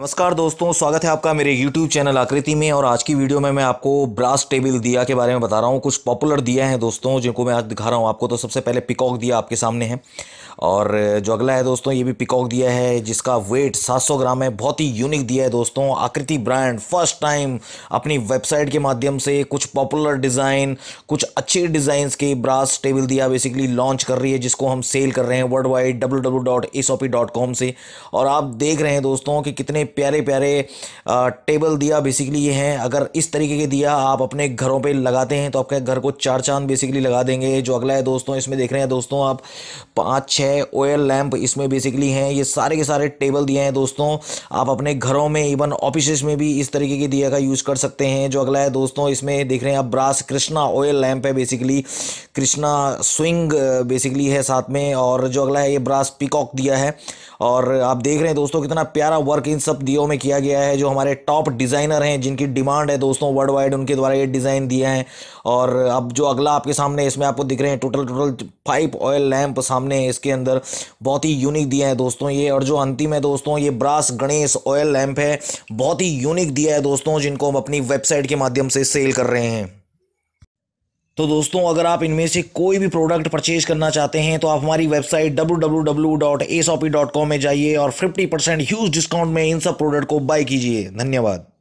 नमस्कार दोस्तों स्वागत है आपका मेरे YouTube चैनल आकृति में और आज की वीडियो में मैं आपको ब्रास टेबल दिया के बारे में बता रहा हूँ कुछ पॉपुलर दिया हैं दोस्तों जिनको मैं आज दिखा रहा हूँ आपको तो सबसे पहले पिकॉक दिया आपके सामने है और जो अगला है दोस्तों ये भी पिकॉक दिया है जिसका वेट 700 ग्राम है बहुत ही यूनिक दिया है दोस्तों आकृति ब्रांड फर्स्ट टाइम अपनी वेबसाइट के माध्यम से कुछ पॉपुलर डिज़ाइन कुछ अच्छे डिज़ाइंस के ब्रास टेबल दिया बेसिकली लॉन्च कर रही है जिसको हम सेल कर रहे हैं वर्ल्ड वाइड डब्ल्यू से और आप देख रहे हैं दोस्तों कि कितने प्यारे प्यारे टेबल दिया बेसिकली ये हैं अगर इस तरीके के दिया आप अपने घरों पे लगाते हैं तो आपके घर को चार चांद बेसिकली लगा देंगे जो अगला है दोस्तों इसमें देख रहे हैं दोस्तों आप पाँच छः ऑयल लैम्प इसमें बेसिकली हैं ये सारे के सारे टेबल दिए हैं दोस्तों आप अपने घरों में इवन ऑफिस में भी इस तरीके के दिया का यूज़ कर सकते हैं जो अगला है दोस्तों इसमें देख रहे हैं आप ब्रास कृष्णा ऑयल लैम्प है बेसिकली कृष्णा स्विंग बेसिकली है साथ में और जो अगला है ये ब्रास पिकॉक दिया है और आप देख रहे हैं दोस्तों कितना प्यारा वर्क इन सब सब दियो में किया गया है जो हमारे टॉप डिज़ाइनर हैं जिनकी डिमांड है दोस्तों वर्ल्ड वाइड उनके द्वारा ये डिज़ाइन दिए हैं और अब जो अगला आपके सामने इसमें आपको दिख रहे हैं total total five oil lamp सामने इसके अंदर बहुत ही यूनिक दिया है दोस्तों ये और जो अंतिम है दोस्तों ये ब्रास गणेश ऑयल लैम्प है बहुत ही यूनिक दिया है दोस्तों जिनको हम अपनी वेबसाइट के माध्यम से सेल कर रहे हैं तो दोस्तों अगर आप इनमें से कोई भी प्रोडक्ट परचेज करना चाहते हैं तो आप हमारी वेबसाइट डब्ल्यू में जाइए और फिफ्टी परसेंट ह्यूज डिस्काउंट में इन सब प्रोडक्ट को बाय कीजिए धन्यवाद